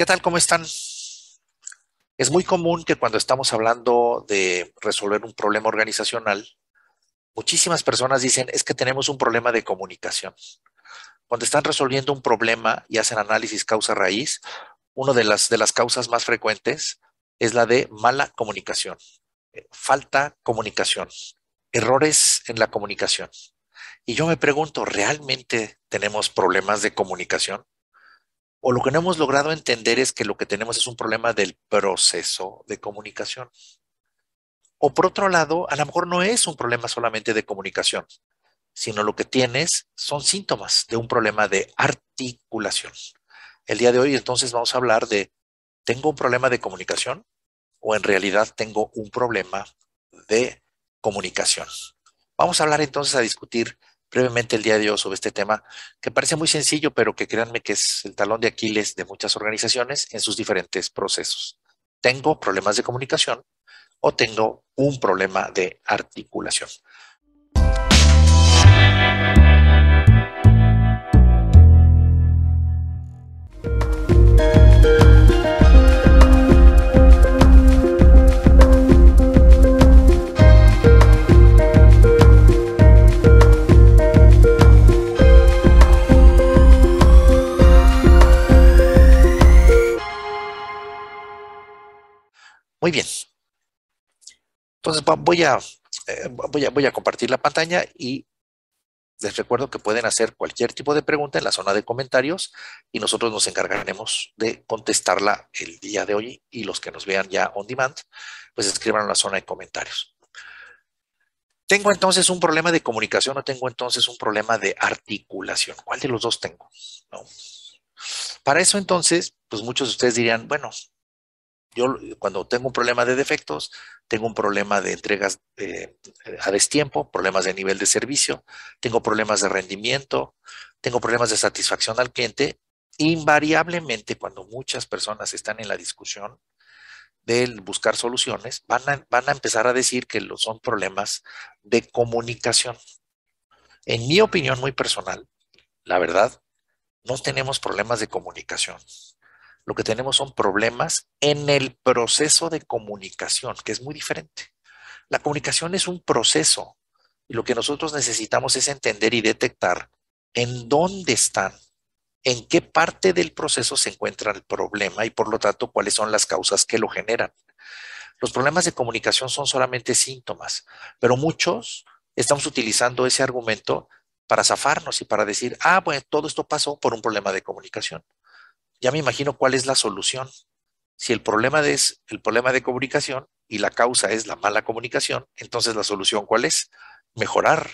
¿Qué tal? ¿Cómo están? Es muy común que cuando estamos hablando de resolver un problema organizacional, muchísimas personas dicen, es que tenemos un problema de comunicación. Cuando están resolviendo un problema y hacen análisis causa-raíz, una de las, de las causas más frecuentes es la de mala comunicación, eh, falta comunicación, errores en la comunicación. Y yo me pregunto, ¿realmente tenemos problemas de comunicación? o lo que no hemos logrado entender es que lo que tenemos es un problema del proceso de comunicación. O por otro lado, a lo mejor no es un problema solamente de comunicación, sino lo que tienes son síntomas de un problema de articulación. El día de hoy entonces vamos a hablar de, ¿tengo un problema de comunicación? ¿O en realidad tengo un problema de comunicación? Vamos a hablar entonces a discutir brevemente el día de hoy sobre este tema que parece muy sencillo, pero que créanme que es el talón de Aquiles de muchas organizaciones en sus diferentes procesos. Tengo problemas de comunicación o tengo un problema de articulación. Muy bien. Entonces eh, voy a, voy a, compartir la pantalla y les recuerdo que pueden hacer cualquier tipo de pregunta en la zona de comentarios y nosotros nos encargaremos de contestarla el día de hoy y los que nos vean ya on demand, pues escriban en la zona de comentarios. ¿Tengo entonces un problema de comunicación o tengo entonces un problema de articulación? ¿Cuál de los dos tengo? Para eso entonces, pues muchos de ustedes dirían, bueno, yo cuando tengo un problema de defectos, tengo un problema de entregas eh, eh, a destiempo, problemas de nivel de servicio, tengo problemas de rendimiento, tengo problemas de satisfacción al cliente. Invariablemente, cuando muchas personas están en la discusión del buscar soluciones, van a, van a empezar a decir que lo, son problemas de comunicación. En mi opinión muy personal, la verdad, no tenemos problemas de comunicación lo que tenemos son problemas en el proceso de comunicación, que es muy diferente. La comunicación es un proceso y lo que nosotros necesitamos es entender y detectar en dónde están, en qué parte del proceso se encuentra el problema y por lo tanto cuáles son las causas que lo generan. Los problemas de comunicación son solamente síntomas, pero muchos estamos utilizando ese argumento para zafarnos y para decir, ah, bueno, todo esto pasó por un problema de comunicación ya me imagino cuál es la solución. Si el problema es el problema de comunicación y la causa es la mala comunicación, entonces la solución cuál es? Mejorar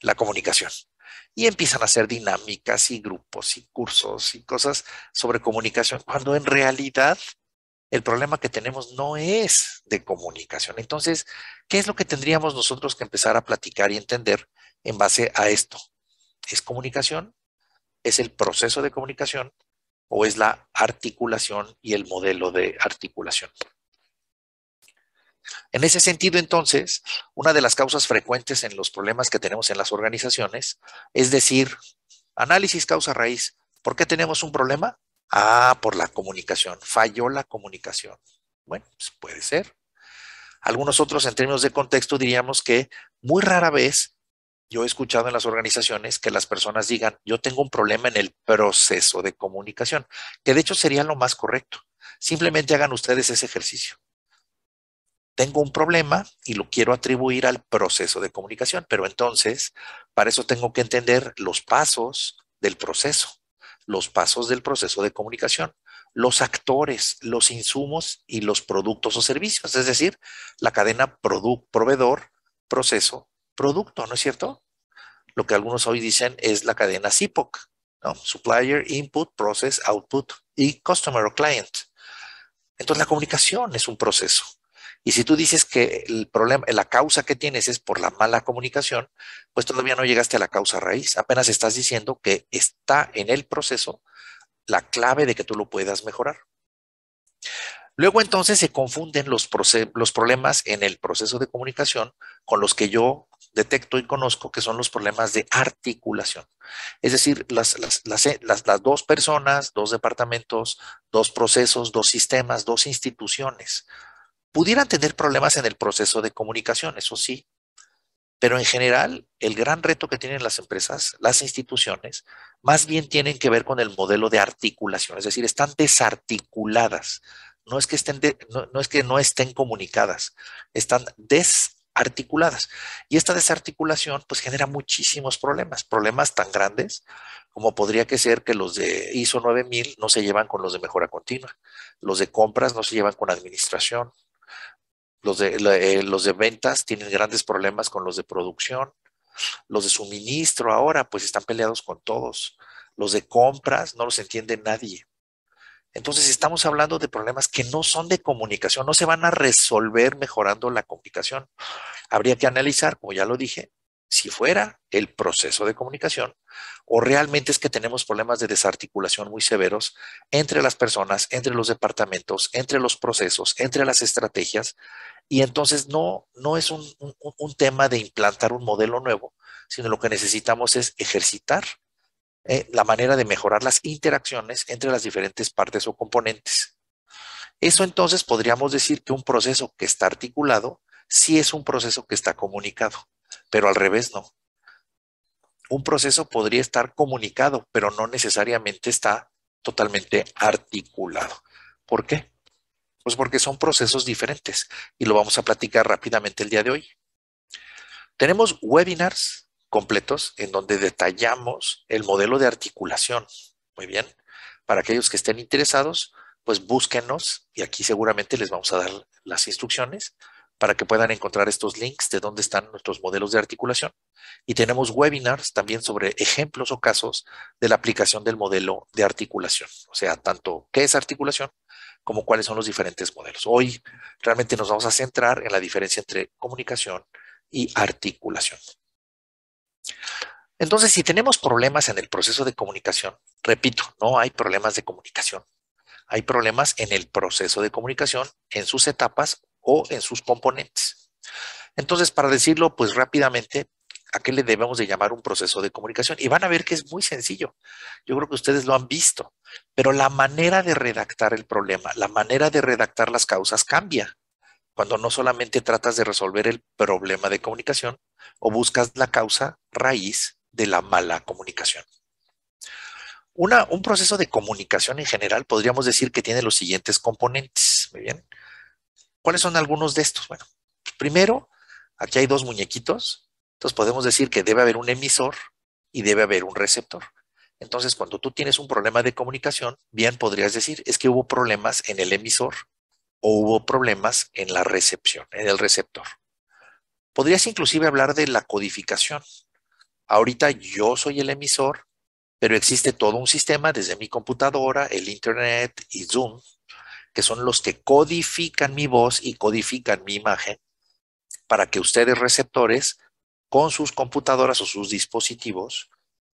la comunicación. Y empiezan a hacer dinámicas y grupos y cursos y cosas sobre comunicación, cuando en realidad el problema que tenemos no es de comunicación. Entonces, ¿qué es lo que tendríamos nosotros que empezar a platicar y entender en base a esto? ¿Es comunicación? ¿Es el proceso de comunicación? o es la articulación y el modelo de articulación. En ese sentido, entonces, una de las causas frecuentes en los problemas que tenemos en las organizaciones es decir, análisis causa-raíz, ¿por qué tenemos un problema? Ah, por la comunicación, falló la comunicación. Bueno, pues puede ser. Algunos otros, en términos de contexto, diríamos que muy rara vez yo he escuchado en las organizaciones que las personas digan, yo tengo un problema en el proceso de comunicación, que de hecho sería lo más correcto. Simplemente hagan ustedes ese ejercicio. Tengo un problema y lo quiero atribuir al proceso de comunicación, pero entonces para eso tengo que entender los pasos del proceso, los pasos del proceso de comunicación, los actores, los insumos y los productos o servicios, es decir, la cadena proveedor, proceso, producto, ¿no es cierto? Lo que algunos hoy dicen es la cadena SIPOC, ¿no? Supplier, Input, Process, Output y Customer o Client. Entonces la comunicación es un proceso. Y si tú dices que el problema, la causa que tienes es por la mala comunicación, pues todavía no llegaste a la causa raíz. Apenas estás diciendo que está en el proceso la clave de que tú lo puedas mejorar. Luego entonces se confunden los, los problemas en el proceso de comunicación con los que yo detecto y conozco, que son los problemas de articulación. Es decir, las, dos personas, dos departamentos, dos procesos, dos sistemas, dos instituciones, pudieran tener problemas en el proceso de comunicación, eso sí, pero en general, el gran reto que tienen las empresas, las instituciones, más bien tienen que ver con el modelo de articulación, es decir, están desarticuladas. No es que, estén no, es que no estén comunicadas, están des, articuladas. Y esta desarticulación pues genera muchísimos problemas, problemas tan grandes como podría que ser que los de ISO 9000 no se llevan con los de mejora continua, los de compras no se llevan con administración, los de, eh, los de ventas tienen grandes problemas con los de producción, los de suministro ahora pues están peleados con todos, los de compras no los entiende nadie. Entonces estamos hablando de problemas que no son de comunicación, no se van a resolver mejorando la comunicación. Habría que analizar, como ya lo dije, si fuera el proceso de comunicación o realmente es que tenemos problemas de desarticulación muy severos entre las personas, entre los departamentos, entre los procesos, entre las estrategias. Y entonces no, no es un, un tema de implantar un modelo nuevo, sino lo que necesitamos es ejercitar eh, la manera de mejorar las interacciones entre las diferentes partes o componentes. Eso entonces podríamos decir que un proceso que está articulado sí es un proceso que está comunicado, pero al revés no. Un proceso podría estar comunicado, pero no necesariamente está totalmente articulado. ¿Por qué? Pues porque son procesos diferentes y lo vamos a platicar rápidamente el día de hoy. Tenemos webinars completos en donde detallamos el modelo de articulación. Muy bien. Para aquellos que estén interesados, pues búsquenos y aquí seguramente les vamos a dar las instrucciones para que puedan encontrar estos links de dónde están nuestros modelos de articulación. Y tenemos webinars también sobre ejemplos o casos de la aplicación del modelo de articulación. O sea, tanto qué es articulación como cuáles son los diferentes modelos. Hoy realmente nos vamos a centrar en la diferencia entre comunicación y articulación. Entonces, si tenemos problemas en el proceso de comunicación, repito, no hay problemas de comunicación. Hay problemas en el proceso de comunicación, en sus etapas o en sus componentes. Entonces, para decirlo pues rápidamente, ¿a qué le debemos de llamar un proceso de comunicación? Y van a ver que es muy sencillo. Yo creo que ustedes lo han visto, pero la manera de redactar el problema, la manera de redactar las causas cambia cuando no solamente tratas de resolver el problema de comunicación o buscas la causa raíz de la mala comunicación. un proceso de comunicación en general podríamos decir que tiene los siguientes componentes. bien. ¿Cuáles son algunos de estos? Bueno, primero, aquí hay dos muñequitos. Entonces podemos decir que debe haber un emisor y debe haber un receptor. Entonces, cuando tú tienes un problema de comunicación, bien podrías decir, es que hubo problemas en el emisor o hubo problemas en la recepción, en el receptor. Podrías inclusive hablar de la codificación. Ahorita yo soy el emisor, pero existe todo un sistema desde mi computadora, el Internet y Zoom, que son los que codifican mi voz y codifican mi imagen para que ustedes receptores con sus computadoras o sus dispositivos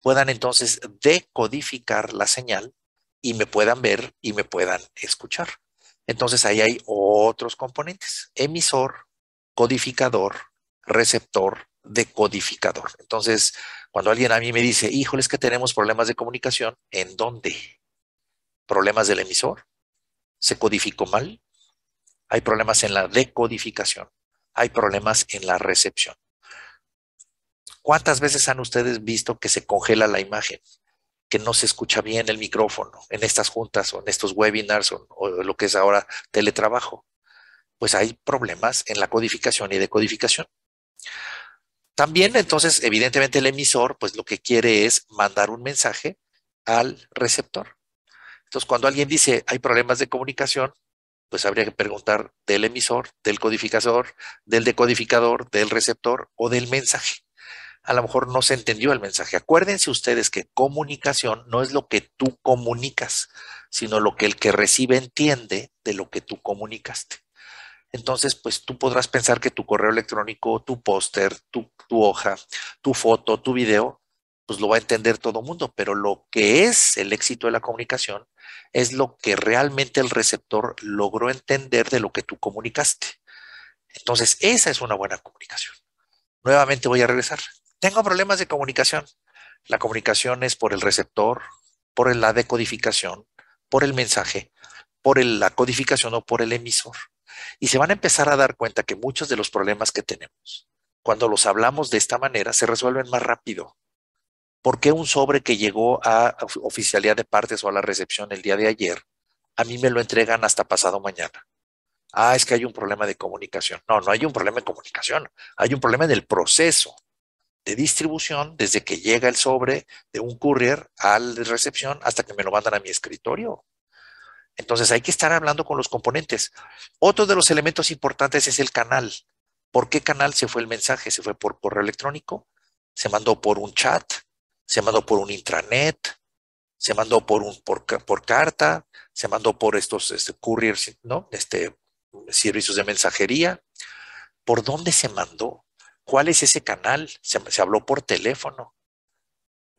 puedan entonces decodificar la señal y me puedan ver y me puedan escuchar. Entonces ahí hay otros componentes, emisor, codificador, receptor, decodificador. Entonces, cuando alguien a mí me dice, híjole, es que tenemos problemas de comunicación, ¿en dónde? ¿Problemas del emisor? ¿Se codificó mal? Hay problemas en la decodificación, hay problemas en la recepción. ¿Cuántas veces han ustedes visto que se congela la imagen? que no se escucha bien el micrófono en estas juntas o en estos webinars o, lo que es ahora teletrabajo. Pues hay problemas en la codificación y decodificación. También entonces, evidentemente, el emisor, pues lo que quiere es mandar un mensaje al receptor. Entonces, cuando alguien dice hay problemas de comunicación, pues habría que preguntar del emisor, del codificador, del decodificador, del receptor o del mensaje a lo mejor no se entendió el mensaje. Acuérdense ustedes que comunicación no es lo que tú comunicas, sino lo que el que recibe entiende de lo que tú comunicaste. Entonces, pues tú podrás pensar que tu correo electrónico, tu póster, tu, hoja, tu foto, tu video, pues lo va a entender todo el mundo, pero lo que es el éxito de la comunicación es lo que realmente el receptor logró entender de lo que tú comunicaste. Entonces, esa es una buena comunicación. Nuevamente voy a regresar. Tengo problemas de comunicación. La comunicación es por el receptor, por la decodificación, por el mensaje, por la codificación o por el emisor. Y se van a empezar a dar cuenta que muchos de los problemas que tenemos, cuando los hablamos de esta manera, se resuelven más rápido. ¿Por qué un sobre que llegó a oficialidad de partes o a la recepción el día de ayer, a mí me lo entregan hasta pasado mañana? Ah, es que hay un problema de comunicación. No, no hay un problema de comunicación, hay un problema en el proceso de distribución desde que llega el sobre de un courier a la recepción hasta que me lo mandan a mi escritorio. Entonces hay que estar hablando con los componentes. Otro de los elementos importantes es el canal. ¿Por qué canal se fue el mensaje? ¿Se fue por correo electrónico? ¿Se mandó por un chat? ¿Se mandó por un intranet? ¿Se mandó por, un, por, carta? ¿Se mandó por estos este, couriers, este, servicios de mensajería? ¿Por dónde se mandó? ¿Cuál es ese canal? Se, habló por teléfono.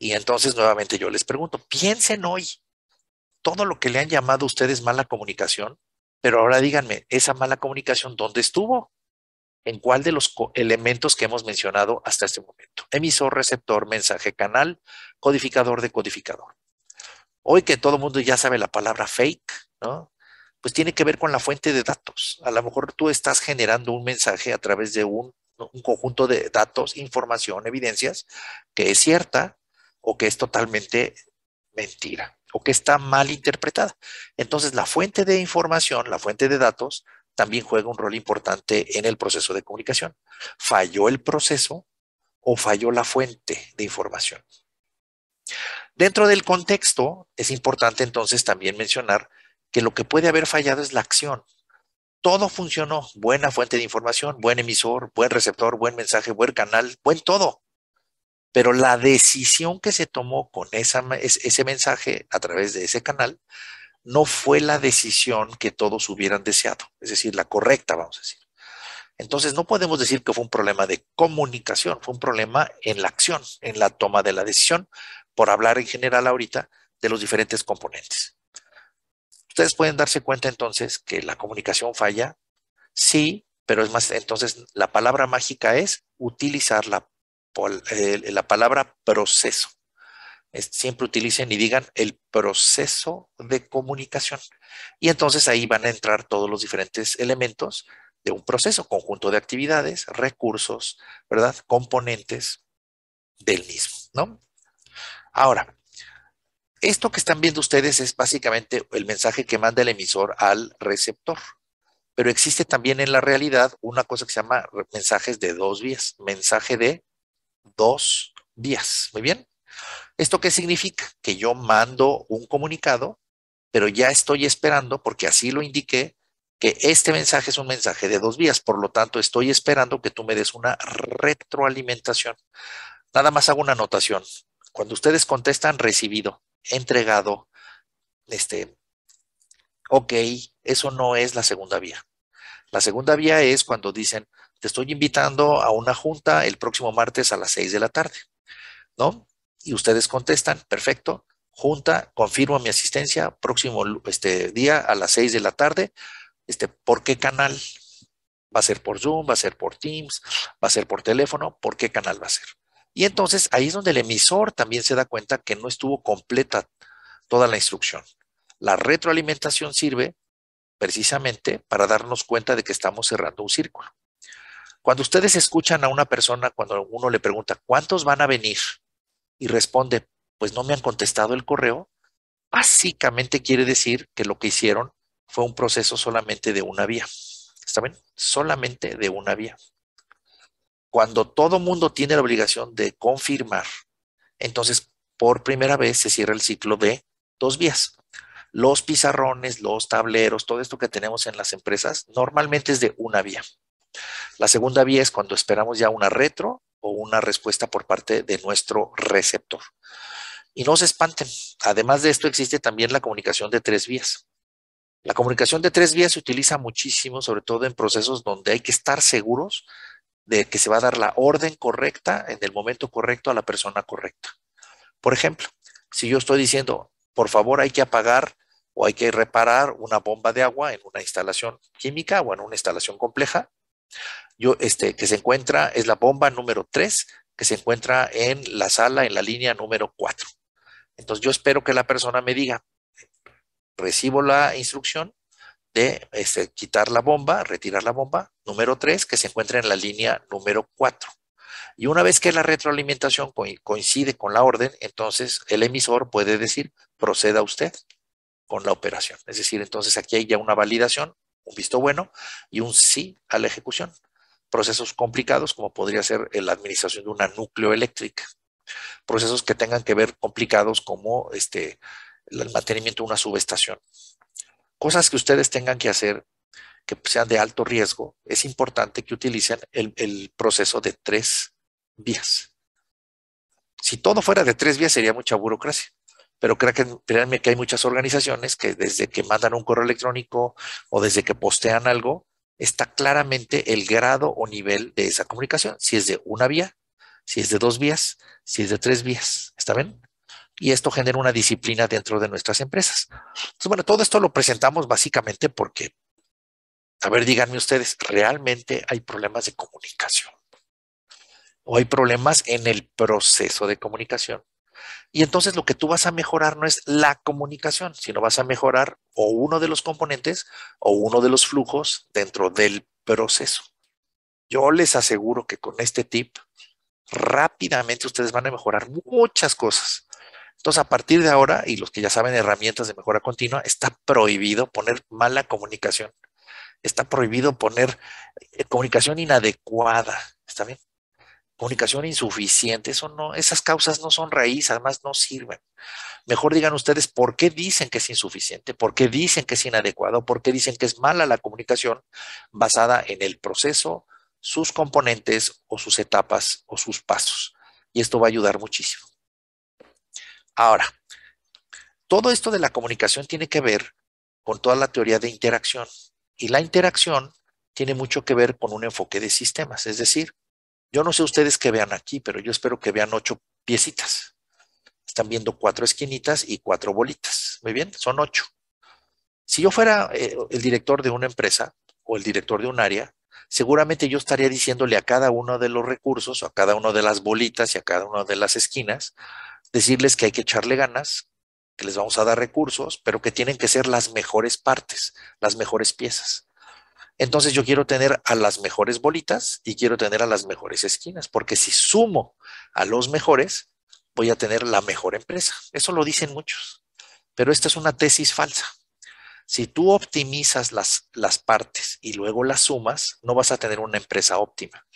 Y entonces nuevamente yo les pregunto, piensen hoy todo lo que le han llamado a ustedes mala comunicación, pero ahora díganme, esa mala comunicación, ¿dónde estuvo? ¿En cuál de los elementos que hemos mencionado hasta este momento? Emisor, receptor, mensaje, canal, codificador, decodificador. Hoy que todo el mundo ya sabe la palabra fake, ¿no? Pues tiene que ver con la fuente de datos. A lo mejor tú estás generando un mensaje a través de un un conjunto de datos, información, evidencias que es cierta o que es totalmente mentira o que está mal interpretada. Entonces, la fuente de información, la fuente de datos, también juega un rol importante en el proceso de comunicación. ¿Falló el proceso o falló la fuente de información? Dentro del contexto, es importante entonces también mencionar que lo que puede haber fallado es la acción, todo funcionó. Buena fuente de información, buen emisor, buen receptor, buen mensaje, buen canal, buen todo. Pero la decisión que se tomó con ese mensaje a través de ese canal no fue la decisión que todos hubieran deseado, es decir, la correcta, vamos a decir. Entonces, no podemos decir que fue un problema de comunicación, fue un problema en la acción, en la toma de la decisión, por hablar en general ahorita de los diferentes componentes. Ustedes pueden darse cuenta entonces que la comunicación falla, sí, pero es más, entonces la palabra mágica es utilizar la, palabra proceso. siempre utilicen y digan el proceso de comunicación. Y entonces ahí van a entrar todos los diferentes elementos de un proceso, conjunto de actividades, recursos, ¿verdad? Componentes del mismo, ¿no? Ahora, esto que están viendo ustedes es básicamente el mensaje que manda el emisor al receptor. Pero existe también en la realidad una cosa que se llama mensajes de dos vías, mensaje de dos vías. Muy bien. ¿Esto qué significa? Que yo mando un comunicado, pero ya estoy esperando, porque así lo indiqué, que este mensaje es un mensaje de dos vías, por lo tanto estoy esperando que tú me des una retroalimentación. Nada más hago una anotación. Cuando ustedes contestan recibido, entregado, este, ok, eso no es la segunda vía. La segunda vía es cuando dicen, te estoy invitando a una junta el próximo martes a las seis de la tarde, ¿no? Y ustedes contestan, perfecto, junta, confirmo mi asistencia, próximo este, día a las seis de la tarde, este, ¿por qué canal? ¿Va a ser por Zoom? ¿Va a ser por Teams? ¿Va a ser por teléfono? ¿Por qué canal va a ser? Y entonces ahí es donde el emisor también se da cuenta que no estuvo completa toda la instrucción. La retroalimentación sirve precisamente para darnos cuenta de que estamos cerrando un círculo. Cuando ustedes escuchan a una persona, cuando uno le pregunta, ¿cuántos van a venir? Y responde, pues no me han contestado el correo, básicamente quiere decir que lo que hicieron fue un proceso solamente de una vía. ¿Está bien? Solamente de una vía. Cuando todo mundo tiene la obligación de confirmar, entonces por primera vez se cierra el ciclo de dos vías. Los pizarrones, los tableros, todo esto que tenemos en las empresas, normalmente es de una vía. La segunda vía es cuando esperamos ya una retro o una respuesta por parte de nuestro receptor. Y no se espanten, además de esto existe también la comunicación de tres vías. La comunicación de tres vías se utiliza muchísimo, sobre todo en procesos donde hay que estar seguros de que se va a dar la orden correcta en el momento correcto a la persona correcta. Por ejemplo, si yo estoy diciendo, por favor hay que apagar o hay que reparar una bomba de agua en una instalación química o en una instalación compleja, yo, este, que se encuentra, es la bomba número 3, que se encuentra en la sala, en la línea número 4. Entonces yo espero que la persona me diga, recibo la instrucción, de este, quitar la bomba, retirar la bomba, número 3, que se encuentra en la línea número 4. Y una vez que la retroalimentación coincide con la orden, entonces el emisor puede decir, proceda usted con la operación. Es decir, entonces aquí hay ya una validación, un visto bueno y un sí a la ejecución. Procesos complicados como podría ser la administración de una núcleo eléctrica. Procesos que tengan que ver complicados como este, el mantenimiento de una subestación cosas que ustedes tengan que hacer que sean de alto riesgo, es importante que utilicen el, proceso de tres vías. Si todo fuera de tres vías sería mucha burocracia, pero créanme que hay muchas organizaciones que desde que mandan un correo electrónico o desde que postean algo, está claramente el grado o nivel de esa comunicación, si es de una vía, si es de dos vías, si es de tres vías. ¿Está bien? y esto genera una disciplina dentro de nuestras empresas. Entonces, bueno, todo esto lo presentamos básicamente porque, a ver, díganme ustedes, ¿realmente hay problemas de comunicación? ¿O hay problemas en el proceso de comunicación? Y entonces lo que tú vas a mejorar no es la comunicación, sino vas a mejorar o uno de los componentes o uno de los flujos dentro del proceso. Yo les aseguro que con este tip rápidamente ustedes van a mejorar muchas cosas entonces, a partir de ahora, y los que ya saben herramientas de mejora continua, está prohibido poner mala comunicación. Está prohibido poner eh, comunicación inadecuada. ¿Está bien? Comunicación insuficiente. Eso no, esas causas no son raíz, además no sirven. Mejor digan ustedes por qué dicen que es insuficiente, por qué dicen que es inadecuado, por qué dicen que es mala la comunicación basada en el proceso, sus componentes o sus etapas o sus pasos. Y esto va a ayudar muchísimo. Ahora, todo esto de la comunicación tiene que ver con toda la teoría de interacción y la interacción tiene mucho que ver con un enfoque de sistemas, es decir, yo no sé ustedes qué vean aquí, pero yo espero que vean ocho piecitas. Están viendo cuatro esquinitas y cuatro bolitas. Muy bien, son ocho. Si yo fuera eh, el director de una empresa o el director de un área, seguramente yo estaría diciéndole a cada uno de los recursos, o a cada uno de las bolitas y a cada una de las esquinas, decirles que hay que echarle ganas, que les vamos a dar recursos, pero que tienen que ser las mejores partes, las mejores piezas. Entonces yo quiero tener a las mejores bolitas y quiero tener a las mejores esquinas, porque si sumo a los mejores, voy a tener la mejor empresa. Eso lo dicen muchos, pero esta es una tesis falsa. Si tú optimizas las, las partes y luego las sumas, no vas a tener una empresa óptima.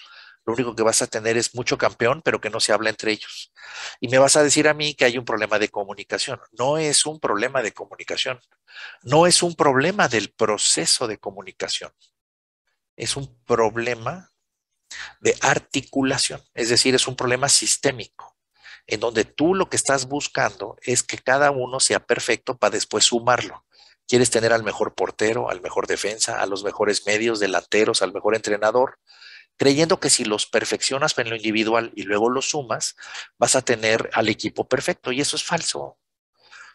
Lo único que vas a tener es mucho campeón, pero que no se habla entre ellos. Y me vas a decir a mí que hay un problema de comunicación. No es un problema de comunicación. No es un problema del proceso de comunicación. Es un problema de articulación. Es decir, es un problema sistémico en donde tú lo que estás buscando es que cada uno sea perfecto para después sumarlo. Quieres tener al mejor portero, al mejor defensa, a los mejores medios, delanteros, al mejor entrenador, creyendo que si los perfeccionas en lo individual y luego los sumas, vas a tener al equipo perfecto. Y eso es falso,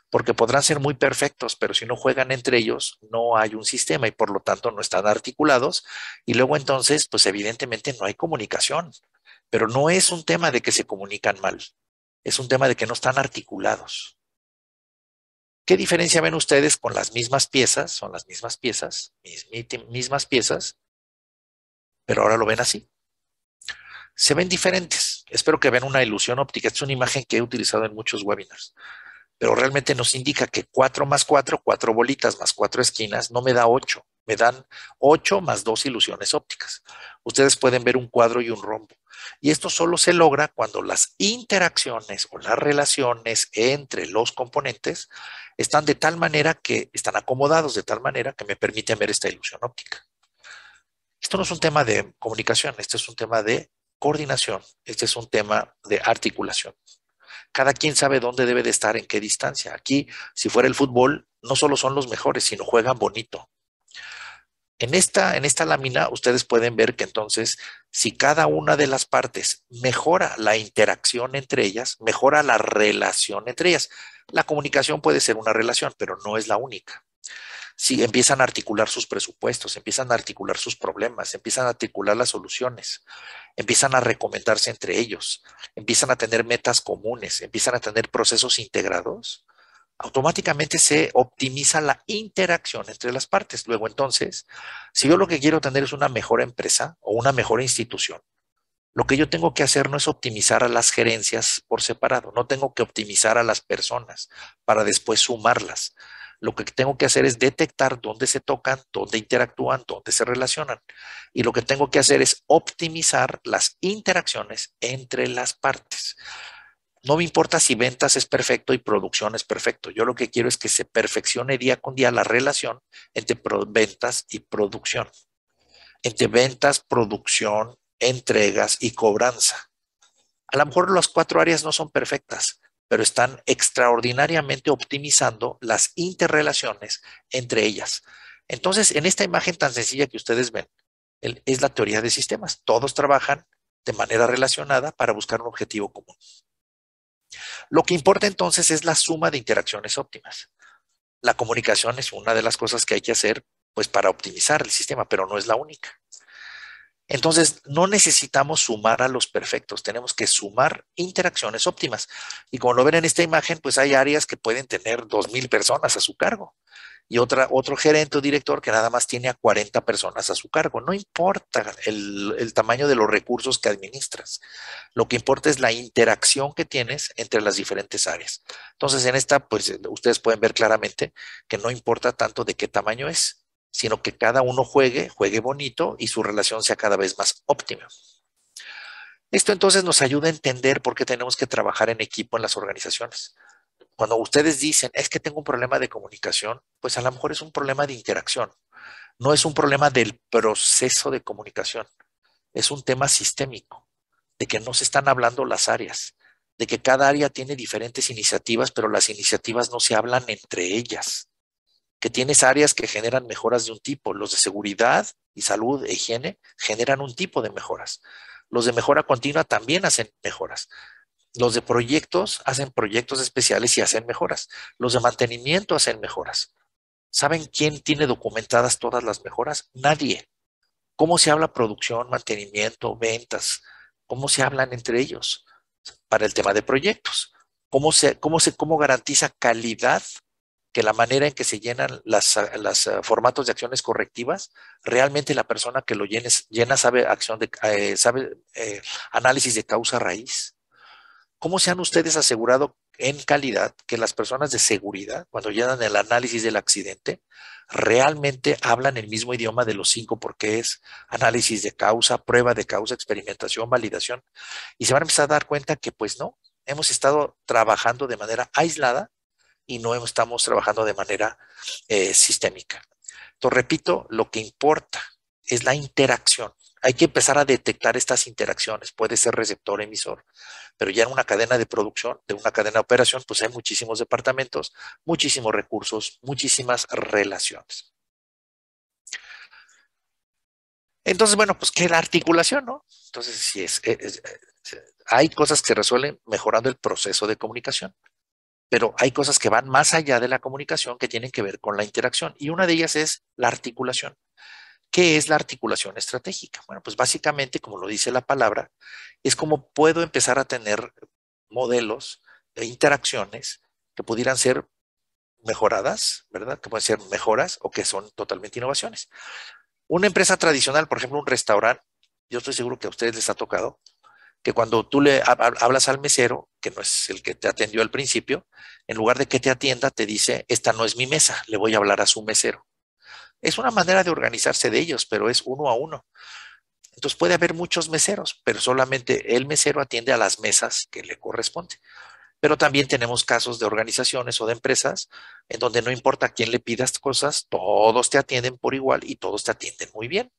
porque podrán ser muy perfectos, pero si no juegan entre ellos, no hay un sistema y por lo tanto no están articulados. Y luego entonces, pues evidentemente no hay comunicación, pero no es un tema de que se comunican mal, es un tema de que no están articulados. ¿Qué diferencia ven ustedes con las mismas piezas? Son las mismas piezas, mismas piezas, pero ahora lo ven así. Se ven diferentes. Espero que vean una ilusión óptica. Es una imagen que he utilizado en muchos webinars, pero realmente nos indica que 4 más 4, 4 bolitas más 4 esquinas, no me da 8. Me dan 8 más 2 ilusiones ópticas. Ustedes pueden ver un cuadro y un rombo. Y esto solo se logra cuando las interacciones o las relaciones entre los componentes están de tal manera que están acomodados de tal manera que me permiten ver esta ilusión óptica esto no es un tema de comunicación, este es un tema de coordinación, este es un tema de articulación. Cada quien sabe dónde debe de estar, en qué distancia. Aquí, si fuera el fútbol, no solo son los mejores, sino juegan bonito. En esta, en esta lámina ustedes pueden ver que entonces, si cada una de las partes mejora la interacción entre ellas, mejora la relación entre ellas. La comunicación puede ser una relación, pero no es la única. Si empiezan a articular sus presupuestos, empiezan a articular sus problemas, empiezan a articular las soluciones, empiezan a recomendarse entre ellos, empiezan a tener metas comunes, empiezan a tener procesos integrados, automáticamente se optimiza la interacción entre las partes. Luego entonces, si yo lo que quiero tener es una mejor empresa o una mejor institución, lo que yo tengo que hacer no es optimizar a las gerencias por separado, no tengo que optimizar a las personas para después sumarlas, lo que tengo que hacer es detectar dónde se tocan, dónde interactúan, dónde se relacionan. Y lo que tengo que hacer es optimizar las interacciones entre las partes. No me importa si ventas es perfecto y producción es perfecto. Yo lo que quiero es que se perfeccione día con día la relación entre ventas y producción. Entre ventas, producción, entregas y cobranza. A lo mejor las cuatro áreas no son perfectas, pero están extraordinariamente optimizando las interrelaciones entre ellas. Entonces, en esta imagen tan sencilla que ustedes ven, es la teoría de sistemas. Todos trabajan de manera relacionada para buscar un objetivo común. Lo que importa entonces es la suma de interacciones óptimas. La comunicación es una de las cosas que hay que hacer pues para optimizar el sistema, pero no es la única. Entonces, no necesitamos sumar a los perfectos, tenemos que sumar interacciones óptimas. Y como lo ven en esta imagen, pues hay áreas que pueden tener 2.000 personas a su cargo y otro gerente o director que nada más tiene a 40 personas a su cargo. No importa el, el, tamaño de los recursos que administras. Lo que importa es la interacción que tienes entre las diferentes áreas. Entonces, en esta, pues ustedes pueden ver claramente que no importa tanto de qué tamaño es, sino que cada uno juegue, juegue bonito y su relación sea cada vez más óptima. Esto entonces nos ayuda a entender por qué tenemos que trabajar en equipo en las organizaciones. Cuando ustedes dicen, es que tengo un problema de comunicación, pues a lo mejor es un problema de interacción, no es un problema del proceso de comunicación, es un tema sistémico, de que no se están hablando las áreas, de que cada área tiene diferentes iniciativas, pero las iniciativas no se hablan entre ellas que tienes áreas que generan mejoras de un tipo. Los de seguridad y salud e higiene generan un tipo de mejoras. Los de mejora continua también hacen mejoras. Los de proyectos hacen proyectos especiales y hacen mejoras. Los de mantenimiento hacen mejoras. ¿Saben quién tiene documentadas todas las mejoras? Nadie. ¿Cómo se habla producción, mantenimiento, ventas? ¿Cómo se hablan entre ellos? Para el tema de proyectos. ¿Cómo se, cómo se cómo garantiza calidad que la manera en que se llenan los ah, ah, formatos de acciones correctivas, realmente la persona que lo llena sabe, acción de, eh, sabe eh, análisis de causa raíz. ¿Cómo se han ustedes asegurado en calidad que las personas de seguridad, cuando llenan el análisis del accidente, realmente hablan el mismo idioma de los cinco porque es análisis de causa, prueba de causa, experimentación, validación? Y se van a empezar a dar cuenta que pues no, hemos estado trabajando de manera aislada y no estamos trabajando de manera eh, sistémica. Entonces, repito, lo que importa es la interacción. Hay que empezar a detectar estas interacciones. Puede ser receptor, emisor, pero ya en una cadena de producción, de una cadena de operación, pues hay muchísimos departamentos, muchísimos recursos, muchísimas relaciones. Entonces, bueno, pues la articulación, ¿no? Entonces, sí, eh, eh, hay cosas que se resuelven mejorando el proceso de comunicación pero hay cosas que van más allá de la comunicación que tienen que ver con la interacción y una de ellas es la articulación. ¿Qué es la articulación estratégica? Bueno, pues básicamente, como lo dice la palabra, es como puedo empezar a tener modelos e interacciones que pudieran ser mejoradas, ¿verdad? Que pueden ser mejoras o que son totalmente innovaciones. Una empresa tradicional, por ejemplo, un restaurante, yo estoy seguro que a ustedes les ha tocado, que cuando tú le hablas al mesero, que no es el que te atendió al principio, en lugar de que te atienda, te dice, esta no es mi mesa, le voy a hablar a su mesero. Es una manera de organizarse de ellos, pero es uno a uno. Entonces puede haber muchos meseros, pero solamente el mesero atiende a las mesas que le corresponde. Pero también tenemos casos de organizaciones o de empresas en donde no importa a quién le pidas cosas, todos te atienden por igual y todos te atienden muy bien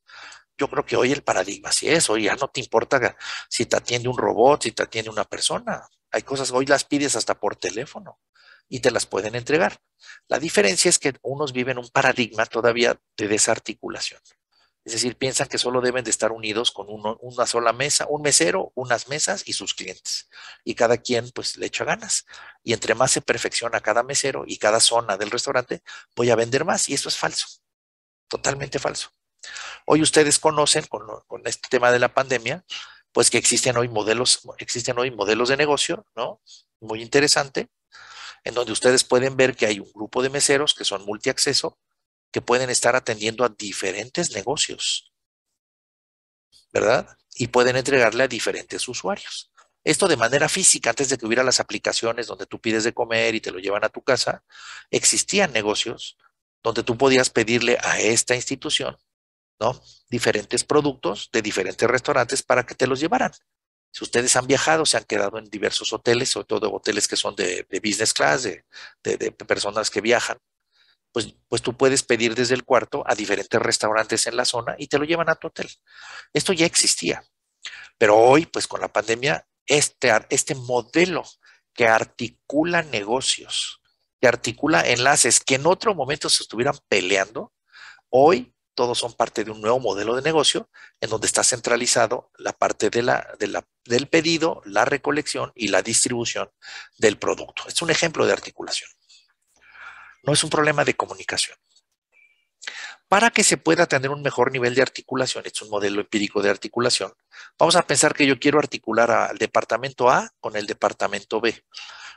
yo creo que hoy el paradigma sí es, hoy ya no te importa si te atiende un robot, si te atiende una persona. Hay cosas, hoy las pides hasta por teléfono y te las pueden entregar. La diferencia es que unos viven un paradigma todavía de desarticulación. Es decir, piensan que solo deben de estar unidos con una sola mesa, un mesero, unas mesas y sus clientes. Y cada quien pues le echa ganas. Y entre más se perfecciona cada mesero y cada zona del restaurante, voy a vender más. Y eso es falso, totalmente falso. Hoy ustedes conocen con, este tema de la pandemia, pues que existen hoy modelos, existen hoy modelos de negocio, ¿no? Muy interesante, en donde ustedes pueden ver que hay un grupo de meseros que son multiacceso, que pueden estar atendiendo a diferentes negocios, ¿verdad? Y pueden entregarle a diferentes usuarios. Esto de manera física, antes de que hubiera las aplicaciones donde tú pides de comer y te lo llevan a tu casa, existían negocios donde tú podías pedirle a esta institución Diferentes productos de diferentes restaurantes para que te los llevaran. Si ustedes han viajado, se han quedado en diversos hoteles, sobre todo hoteles que son de, business class, de, personas que viajan, pues, pues tú puedes pedir desde el cuarto a diferentes restaurantes en la zona y te lo llevan a tu hotel. Esto ya existía, pero hoy, pues con la pandemia, este, este modelo que articula negocios, que articula enlaces que en otro momento se estuvieran peleando, hoy todos son parte de un nuevo modelo de negocio en donde está centralizado la parte del pedido, la recolección y la distribución del producto. Es un ejemplo de articulación. No es un problema de comunicación. Para que se pueda tener un mejor nivel de articulación, es un modelo empírico de articulación, vamos a pensar que yo quiero articular al departamento A con el departamento B,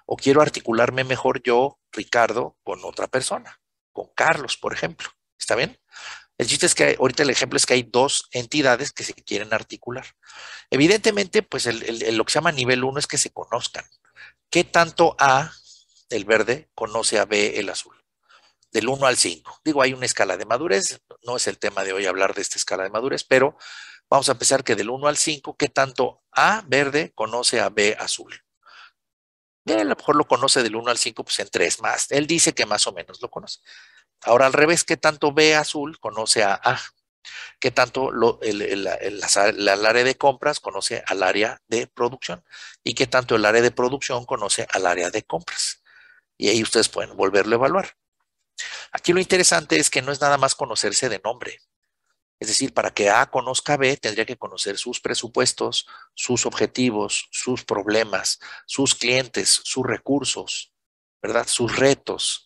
o quiero articularme mejor yo, Ricardo, con otra persona, con Carlos, por ejemplo. ¿Está bien? El chiste es que ahorita el ejemplo es que hay dos entidades que se quieren articular. Evidentemente, pues el, lo que se llama nivel 1 es que se conozcan. ¿Qué tanto A, el verde, conoce a B, el azul? Del 1 al 5. Digo, hay una escala de madurez, no es el tema de hoy hablar de esta escala de madurez, pero vamos a pensar que del 1 al 5, ¿qué tanto A, verde, conoce a B, azul? a lo mejor lo conoce del 1 al 5, pues en 3 más. Él dice que más o menos lo conoce. Ahora al revés, ¿qué tanto B azul conoce a A? ¿Qué tanto el, área de compras conoce al área de producción? ¿Y qué tanto el área de producción conoce al área de compras? Y ahí ustedes pueden volverlo a evaluar. Aquí lo interesante es que no es nada más conocerse de nombre. Es decir, para que A conozca B, tendría que conocer sus presupuestos, sus objetivos, sus problemas, sus clientes, sus recursos, ¿verdad? Sus retos,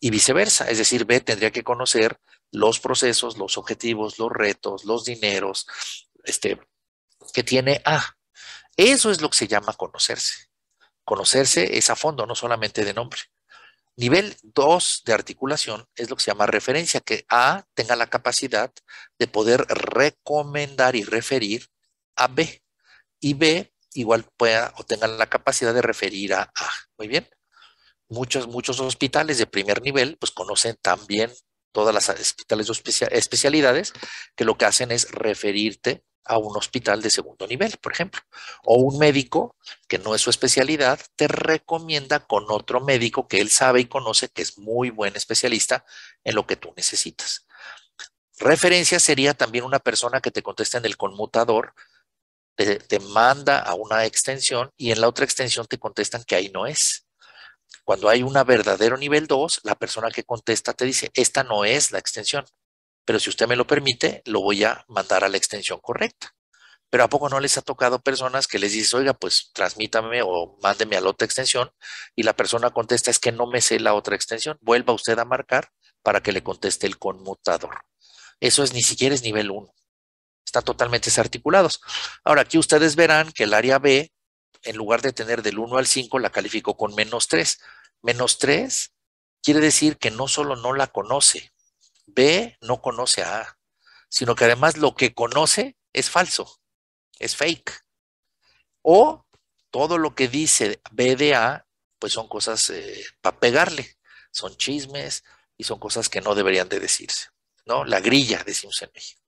y viceversa. Es decir, B tendría que conocer los procesos, los objetivos, los retos, los dineros este, que tiene A. Eso es lo que se llama conocerse. Conocerse es a fondo, no solamente de nombre. Nivel 2 de articulación es lo que se llama referencia, que A tenga la capacidad de poder recomendar y referir a B. Y B igual pueda o tenga la capacidad de referir a A. Muy bien muchos, muchos hospitales de primer nivel, pues conocen también todas las hospitales de especialidades, que lo que hacen es referirte a un hospital de segundo nivel, por ejemplo, o un médico que no es su especialidad, te recomienda con otro médico que él sabe y conoce que es muy buen especialista en lo que tú necesitas. Referencia sería también una persona que te contesta en el conmutador, te, te manda a una extensión y en la otra extensión te contestan que ahí no es. Cuando hay un verdadero nivel 2, la persona que contesta te dice, esta no es la extensión, pero si usted me lo permite, lo voy a mandar a la extensión correcta. Pero ¿a poco no les ha tocado personas que les dices, oiga, pues transmítame o mándeme a la otra extensión? Y la persona contesta, es que no me sé la otra extensión. Vuelva usted a marcar para que le conteste el conmutador. Eso es ni siquiera es nivel 1. Están totalmente desarticulados. Ahora, aquí ustedes verán que el área B, en lugar de tener del 1 al 5, la calificó con menos 3. Menos 3 quiere decir que no solo no la conoce, B no conoce a A, sino que además lo que conoce es falso, es fake. O todo lo que dice B de A, pues son cosas eh, para pegarle, son chismes y son cosas que no deberían de decirse, ¿no? La grilla, decimos en México.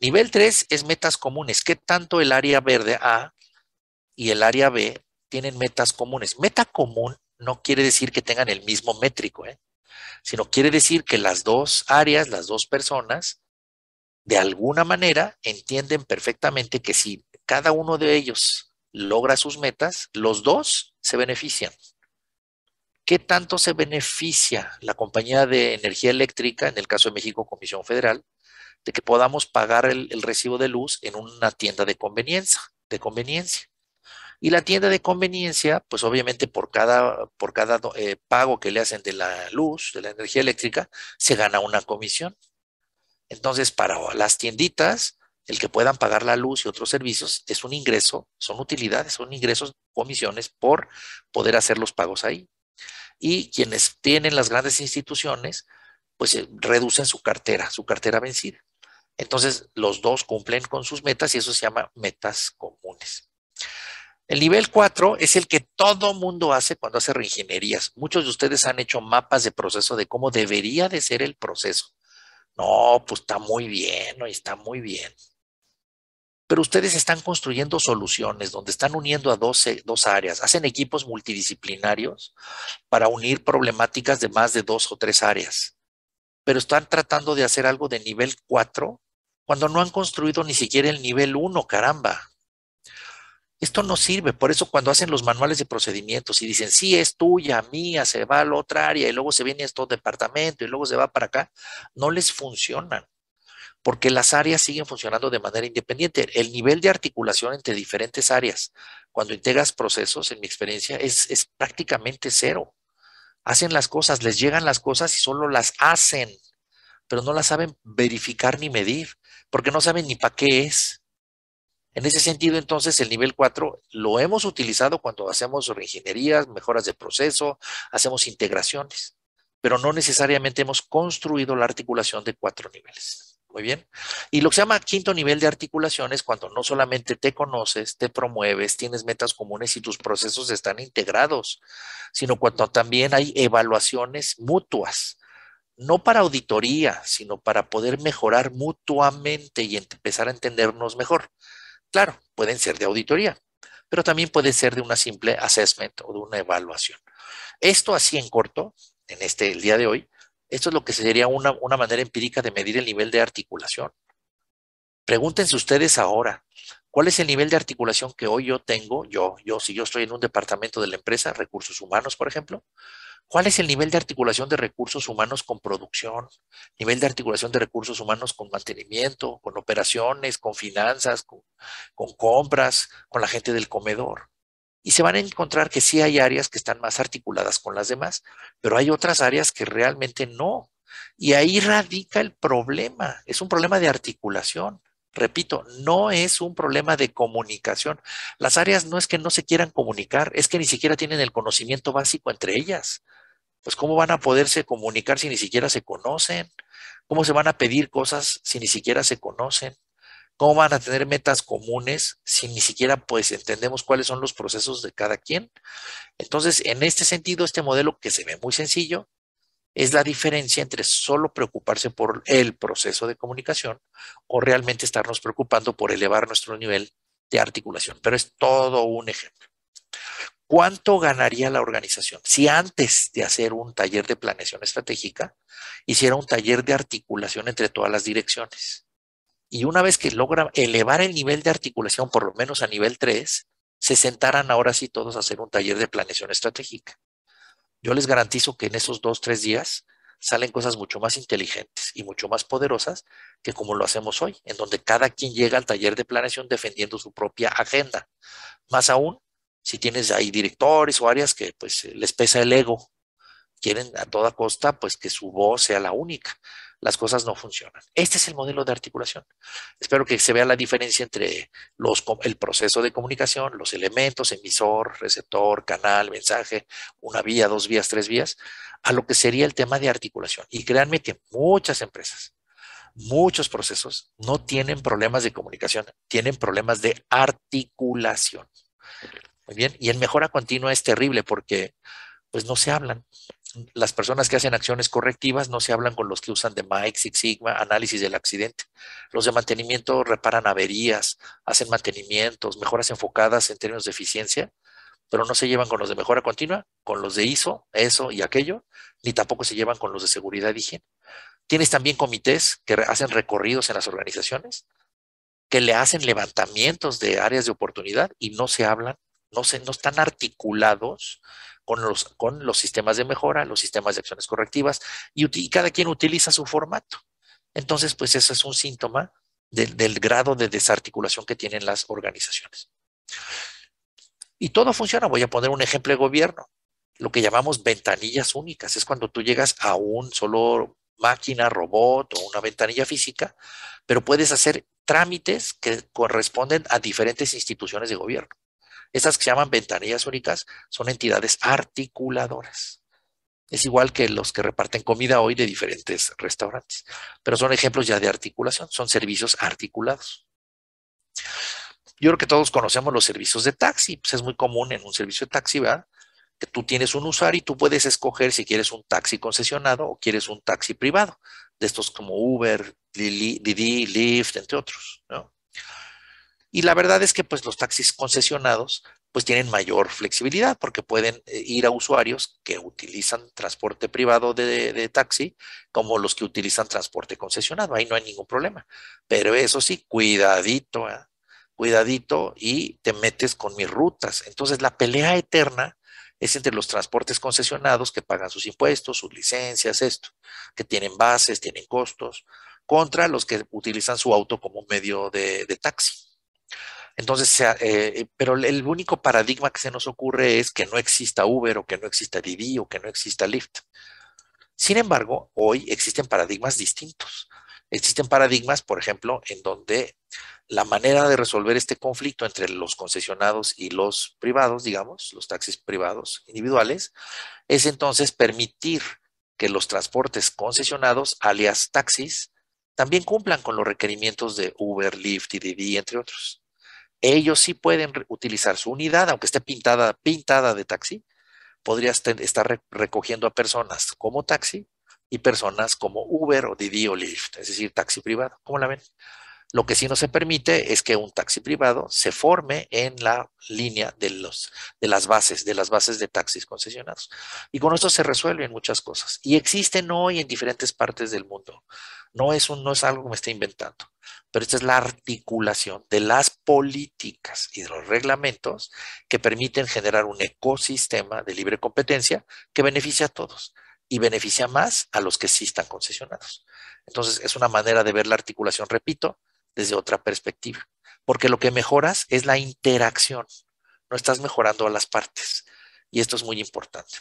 Nivel 3 es metas comunes. ¿Qué tanto el área verde A y el área B tienen metas comunes? Meta común no quiere decir que tengan el mismo métrico, ¿eh? sino quiere decir que las dos áreas, las dos personas, de alguna manera entienden perfectamente que si cada uno de ellos logra sus metas, los dos se benefician. ¿Qué tanto se beneficia la compañía de energía eléctrica, en el caso de México, Comisión Federal, de que podamos pagar el, el recibo de luz en una tienda de conveniencia, de conveniencia? Y la tienda de conveniencia, pues obviamente por cada, por cada eh, pago que le hacen de la luz, de la energía eléctrica, se gana una comisión. Entonces, para las tienditas, el que puedan pagar la luz y otros servicios es un ingreso, son utilidades, son ingresos, comisiones por poder hacer los pagos ahí. Y quienes tienen las grandes instituciones, pues eh, reducen su cartera, su cartera vencida. Entonces, los dos cumplen con sus metas y eso se llama metas comunes. El nivel 4 es el que todo mundo hace cuando hace reingenierías. Muchos de ustedes han hecho mapas de proceso de cómo debería de ser el proceso. No, pues está muy bien, ¿no? está muy bien. Pero ustedes están construyendo soluciones donde están uniendo a dos áreas. Hacen equipos multidisciplinarios para unir problemáticas de más de dos o tres áreas. Pero están tratando de hacer algo de nivel 4 cuando no han construido ni siquiera el nivel 1, caramba. Esto no sirve, por eso cuando hacen los manuales de procedimientos y dicen, sí, es tuya, mía, se va a la otra área y luego se viene a este departamento y luego se va para acá, no les funcionan, porque las áreas siguen funcionando de manera independiente. El nivel de articulación entre diferentes áreas, cuando integras procesos, en mi experiencia, es, es prácticamente cero. Hacen las cosas, les llegan las cosas y solo las hacen, pero no las saben verificar ni medir, porque no saben ni para qué es. En ese sentido, entonces, el nivel 4 lo hemos utilizado cuando hacemos reingenierías, mejoras de proceso, hacemos integraciones, pero no necesariamente hemos construido la articulación de cuatro niveles. Muy bien. Y lo que se llama quinto nivel de articulación es cuando no solamente te conoces, te promueves, tienes metas comunes y tus procesos están integrados, sino cuando también hay evaluaciones mutuas no para auditoría, sino para poder mejorar mutuamente y empezar a entendernos mejor. Claro, pueden ser de auditoría, pero también puede ser de una simple assessment o de una evaluación. Esto así en corto, en este el día de hoy, esto es lo que sería una, una manera empírica de medir el nivel de articulación. Pregúntense ustedes ahora, ¿cuál es el nivel de articulación que hoy yo tengo? Yo, yo, si yo estoy en un departamento de la empresa, recursos humanos, por ejemplo, ¿Cuál es el nivel de articulación de recursos humanos con producción? Nivel de articulación de recursos humanos con mantenimiento, con operaciones, con finanzas, con, compras, con la gente del comedor. Y se van a encontrar que sí hay áreas que están más articuladas con las demás, pero hay otras áreas que realmente no. Y ahí radica el problema. Es un problema de articulación. Repito, no es un problema de comunicación. Las áreas no es que no se quieran comunicar, es que ni siquiera tienen el conocimiento básico entre ellas. Pues cómo van a poderse comunicar si ni siquiera se conocen, cómo se van a pedir cosas si ni siquiera se conocen, cómo van a tener metas comunes si ni siquiera pues entendemos cuáles son los procesos de cada quien. Entonces, en este sentido, este modelo que se ve muy sencillo, es la diferencia entre solo preocuparse por el proceso de comunicación o realmente estarnos preocupando por elevar nuestro nivel de articulación. Pero es todo un ejemplo. ¿Cuánto ganaría la organización si antes de hacer un taller de planeación estratégica hiciera un taller de articulación entre todas las direcciones? Y una vez que logra elevar el nivel de articulación, por lo menos a nivel 3, se sentaran ahora sí todos a hacer un taller de planeación estratégica. Yo les garantizo que en esos dos, tres días salen cosas mucho más inteligentes y mucho más poderosas que como lo hacemos hoy, en donde cada quien llega al taller de planeación defendiendo su propia agenda. Más aún, si tienes ahí directores o áreas que pues les pesa el ego, quieren a toda costa pues que su voz sea la única las cosas no funcionan. Este es el modelo de articulación. Espero que se vea la diferencia entre los, el proceso de comunicación, los elementos, emisor, receptor, canal, mensaje, una vía, dos vías, tres vías, a lo que sería el tema de articulación. Y créanme que muchas empresas, muchos procesos no tienen problemas de comunicación, tienen problemas de articulación. Muy bien, y en mejora continua es terrible porque pues no se hablan, las personas que hacen acciones correctivas no se hablan con los que usan de Mike, Six Sigma, análisis del accidente. Los de mantenimiento reparan averías, hacen mantenimientos, mejoras enfocadas en términos de eficiencia, pero no se llevan con los de mejora continua, con los de ISO, eso y aquello, ni tampoco se llevan con los de seguridad y higiene. Tienes también comités que hacen recorridos en las organizaciones, que le hacen levantamientos de áreas de oportunidad y no se hablan, no, se, no están articulados con los, con los sistemas de mejora, los sistemas de acciones correctivas, y, cada quien utiliza su formato. Entonces, pues eso es un síntoma del grado de desarticulación que tienen las organizaciones. Y todo funciona. Voy a poner un ejemplo de gobierno. Lo que llamamos ventanillas únicas es cuando tú llegas a un solo máquina, robot o una ventanilla física, pero puedes hacer trámites que corresponden a diferentes instituciones de gobierno. Estas que se llaman ventanillas únicas son entidades articuladoras. Es igual que los que reparten comida hoy de diferentes restaurantes, pero son ejemplos ya de articulación, son servicios articulados. Yo creo que todos conocemos los servicios de taxi, pues es muy común en un servicio de taxi, ¿verdad? Que tú tienes un usuario y tú puedes escoger si quieres un taxi concesionado o quieres un taxi privado, de estos como Uber, Didi, Lyft, entre otros, ¿no? Y la verdad es que pues los taxis concesionados pues tienen mayor flexibilidad porque pueden eh, ir a usuarios que utilizan transporte privado de, taxi como los que utilizan transporte concesionado. Ahí no hay ningún problema. Pero eso sí, cuidadito, ¿eh? cuidadito y te metes con mis rutas. Entonces la pelea eterna es entre los transportes concesionados que pagan sus impuestos, sus licencias, esto, que tienen bases, tienen costos, contra los que utilizan su auto como medio de taxi. Entonces, eh, pero el único paradigma que se nos ocurre es que no exista Uber o que no exista Didi o que no exista Lyft. Sin embargo, hoy existen paradigmas distintos. Existen paradigmas, por ejemplo, en donde la manera de resolver este conflicto entre los concesionados y los privados, digamos, los taxis privados individuales, es entonces permitir que los transportes concesionados, alias taxis, también cumplan con los requerimientos de Uber, Lyft y Didi, entre otros ellos sí pueden utilizar su unidad, aunque esté pintada, pintada de taxi, podría estar recogiendo a personas como taxi y personas como Uber o Didi o Lyft, es decir, taxi privado. ¿Cómo la ven? Lo que sí no se permite es que un taxi privado se forme en la línea de, los, de las bases, de las bases de taxis concesionados. Y con esto se resuelven muchas cosas. Y existen hoy en diferentes partes del mundo no es, un, no es algo que me esté inventando, pero esta es la articulación de las políticas y de los reglamentos que permiten generar un ecosistema de libre competencia que beneficia a todos y beneficia más a los que sí están concesionados. Entonces, es una manera de ver la articulación, repito, desde otra perspectiva, porque lo que mejoras es la interacción, no estás mejorando a las partes, y esto es muy importante.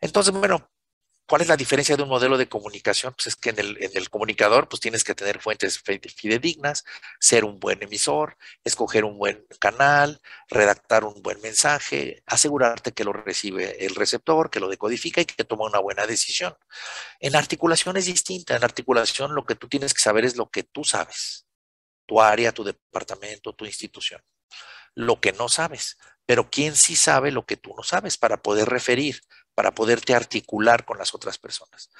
Entonces, bueno, ¿Cuál es la diferencia de un modelo de comunicación? Pues es que en el, comunicador pues tienes que tener fuentes fidedignas, ser un buen emisor, escoger un buen canal, redactar un buen mensaje, asegurarte que lo recibe el receptor, que lo decodifica y que toma una buena decisión. En articulación es distinta. En articulación lo que tú tienes que saber es lo que tú sabes, tu área, tu departamento, tu institución. Lo que no sabes, pero quién sí sabe lo que tú no sabes para poder referir para poderte articular con las otras personas.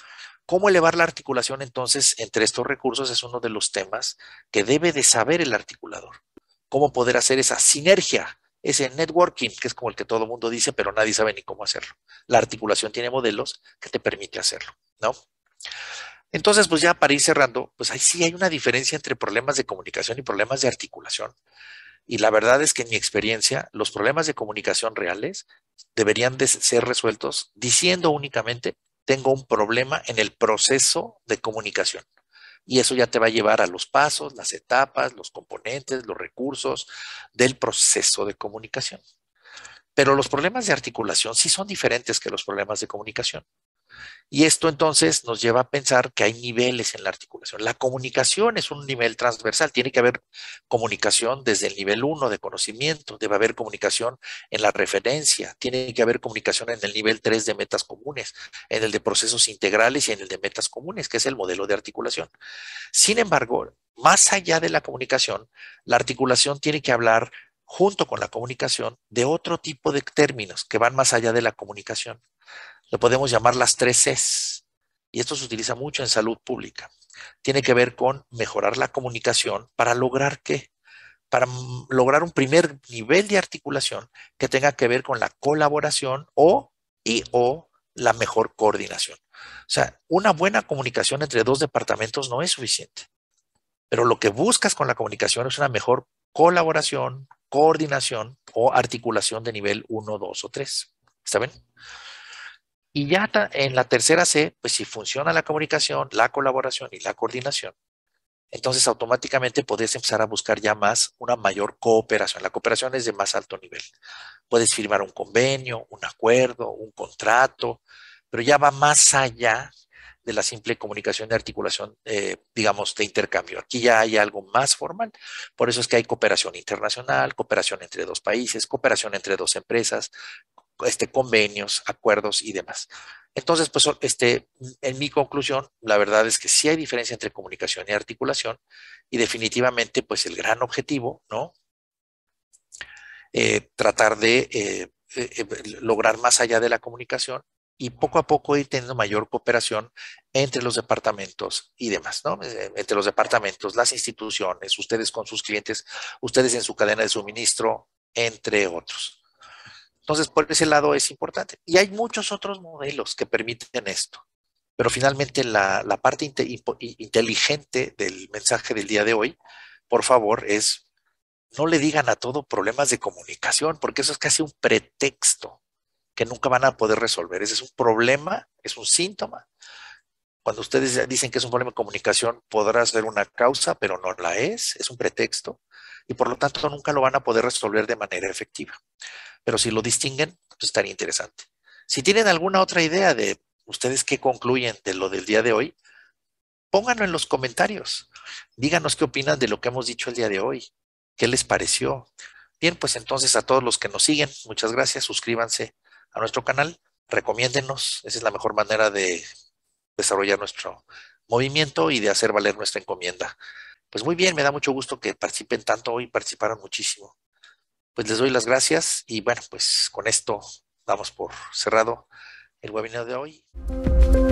¿Cómo elevar la articulación entonces entre estos recursos es uno de los temas que debe de saber el articulador? ¿Cómo poder hacer esa sinergia, ese networking, que es como el que todo el mundo dice, pero nadie sabe ni cómo hacerlo? La articulación tiene modelos que te permite hacerlo, ¿no? Entonces, pues ya para ir cerrando, pues ahí sí hay una diferencia entre problemas de comunicación y problemas de articulación. Y la verdad es que en mi experiencia, los problemas de comunicación reales deberían de ser resueltos diciendo únicamente, tengo un problema en el proceso de comunicación. Y eso ya te va a llevar a los pasos, las etapas, los componentes, los recursos del proceso de comunicación. Pero los problemas de articulación sí son diferentes que los problemas de comunicación. Y esto entonces nos lleva a pensar que hay niveles en la articulación. La comunicación es un nivel transversal, tiene que haber comunicación desde el nivel 1 de conocimiento, debe haber comunicación en la referencia, tiene que haber comunicación en el nivel 3 de metas comunes, en el de procesos integrales y en el de metas comunes, que es el modelo de articulación. Sin embargo, más allá de la comunicación, la articulación tiene que hablar junto con la comunicación de otro tipo de términos que van más allá de la comunicación. Lo podemos llamar las tres Cs. Y esto se utiliza mucho en salud pública. Tiene que ver con mejorar la comunicación para lograr que para lograr un primer nivel de articulación que tenga que ver con la colaboración o y o la mejor coordinación. O sea, una buena comunicación entre dos departamentos no es suficiente. Pero lo que buscas con la comunicación es una mejor colaboración, coordinación o articulación de nivel 1, 2 o 3. ¿Está bien? Y ya en la tercera C, pues si funciona la comunicación, la colaboración y la coordinación, entonces automáticamente puedes empezar a buscar ya más una mayor cooperación. La cooperación es de más alto nivel. Puedes firmar un convenio, un acuerdo, un contrato, pero ya va más allá de la simple comunicación de articulación, eh, digamos, de intercambio. Aquí ya hay algo más formal. Por eso es que hay cooperación internacional, cooperación entre dos países, cooperación entre dos empresas, este, convenios, acuerdos y demás. Entonces, pues, este, en mi conclusión, la verdad es que sí hay diferencia entre comunicación y articulación y definitivamente, pues, el gran objetivo, ¿no? Eh, tratar de eh, eh, lograr más allá de la comunicación y poco a poco ir teniendo mayor cooperación entre los departamentos y demás, ¿no? Entre los departamentos, las instituciones, ustedes con sus clientes, ustedes en su cadena de suministro, entre otros. Entonces, por ese lado es importante. Y hay muchos otros modelos que permiten esto. Pero finalmente la, parte inteligente del mensaje del día de hoy, por favor, es no le digan a todo problemas de comunicación, porque eso es casi un pretexto que nunca van a poder resolver. Ese es un problema, es un síntoma. Cuando ustedes dicen que es un problema de comunicación, podrá ser una causa, pero no la es, es un pretexto, y por lo tanto nunca lo van a poder resolver de manera efectiva pero si lo distinguen, pues, estaría interesante. Si tienen alguna otra idea de ustedes qué concluyen de lo del día de hoy, pónganlo en los comentarios. Díganos qué opinan de lo que hemos dicho el día de hoy. ¿Qué les pareció? Bien, pues entonces a todos los que nos siguen, muchas gracias. Suscríbanse a nuestro canal, recomiéndenos. Esa es la mejor manera de desarrollar nuestro movimiento y de hacer valer nuestra encomienda. Pues muy bien, me da mucho gusto que participen tanto hoy, participaron muchísimo pues les doy las gracias y bueno, pues con esto damos por cerrado el webinar de hoy.